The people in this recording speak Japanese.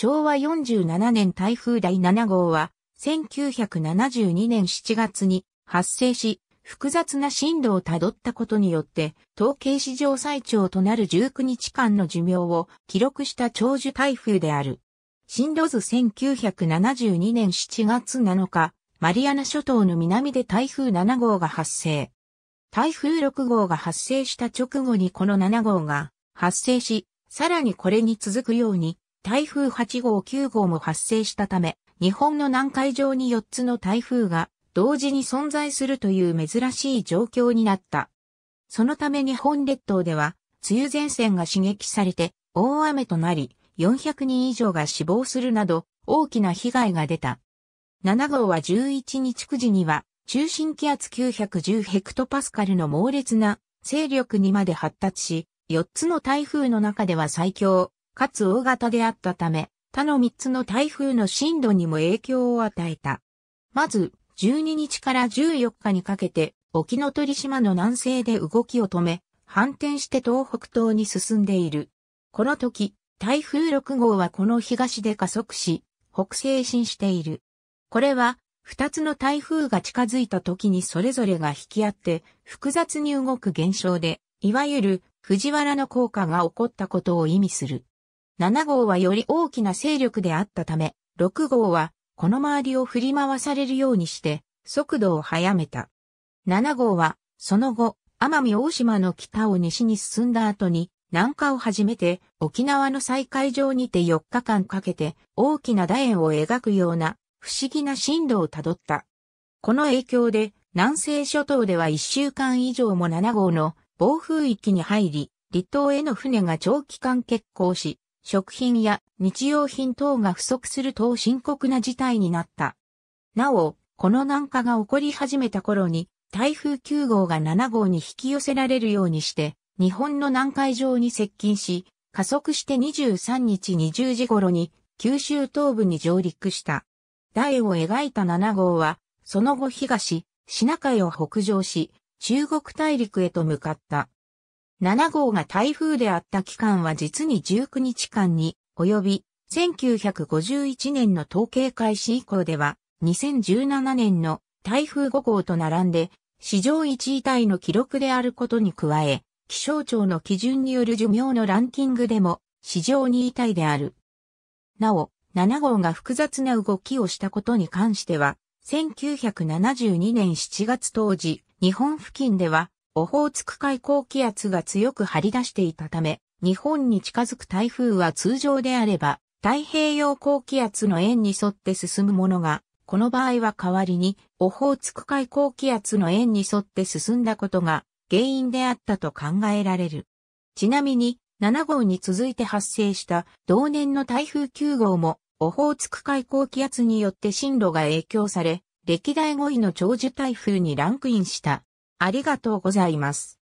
昭和47年台風第7号は、1972年7月に発生し、複雑な進路をたどったことによって、統計史上最長となる19日間の寿命を記録した長寿台風である。進路図1972年7月7日、マリアナ諸島の南で台風7号が発生。台風6号が発生した直後にこの7号が発生し、さらにこれに続くように台風8号9号も発生したため、日本の南海上に4つの台風が同時に存在するという珍しい状況になった。そのため日本列島では、梅雨前線が刺激されて大雨となり、400人以上が死亡するなど大きな被害が出た。7号は11日9時には中心気圧910ヘクトパスカルの猛烈な勢力にまで発達し、4つの台風の中では最強かつ大型であったため、他の3つの台風の震度にも影響を与えた。まず、12日から14日にかけて、沖ノ鳥島の南西で動きを止め、反転して東北東に進んでいる。この時、台風6号はこの東で加速し、北西進している。これは、二つの台風が近づいた時にそれぞれが引き合って複雑に動く現象で、いわゆる藤原の効果が起こったことを意味する。7号はより大きな勢力であったため、6号はこの周りを振り回されるようにして速度を速めた。7号はその後、奄美大島の北を西に進んだ後に南下を始めて沖縄の再海上にて4日間かけて大きな楕円を描くような不思議な進路をたどった。この影響で南西諸島では1週間以上も7号の暴風域に入り、離島への船が長期間欠航し、食品や日用品等が不足すると深刻な事態になった。なお、この南下が起こり始めた頃に、台風9号が7号に引き寄せられるようにして、日本の南海上に接近し、加速して23日20時頃に九州東部に上陸した。台を描いた7号は、その後東、シナ海を北上し、中国大陸へと向かった。7号が台風であった期間は実に19日間に及び、1951年の統計開始以降では、2017年の台風5号と並んで、史上1位体の記録であることに加え、気象庁の基準による寿命のランキングでも、史上2位体である。なお、7号が複雑な動きをしたことに関しては、1972年7月当時、日本付近ではオホーツク海高気圧が強く張り出していたため、日本に近づく台風は通常であれば、太平洋高気圧の円に沿って進むものが、この場合は代わりに、オホーツク海高気圧の円に沿って進んだことが原因であったと考えられる。ちなみに、7号に続いて発生した同年の台風9号も、オホーツク海高気圧によって進路が影響され、歴代5位の長寿台風にランクインした。ありがとうございます。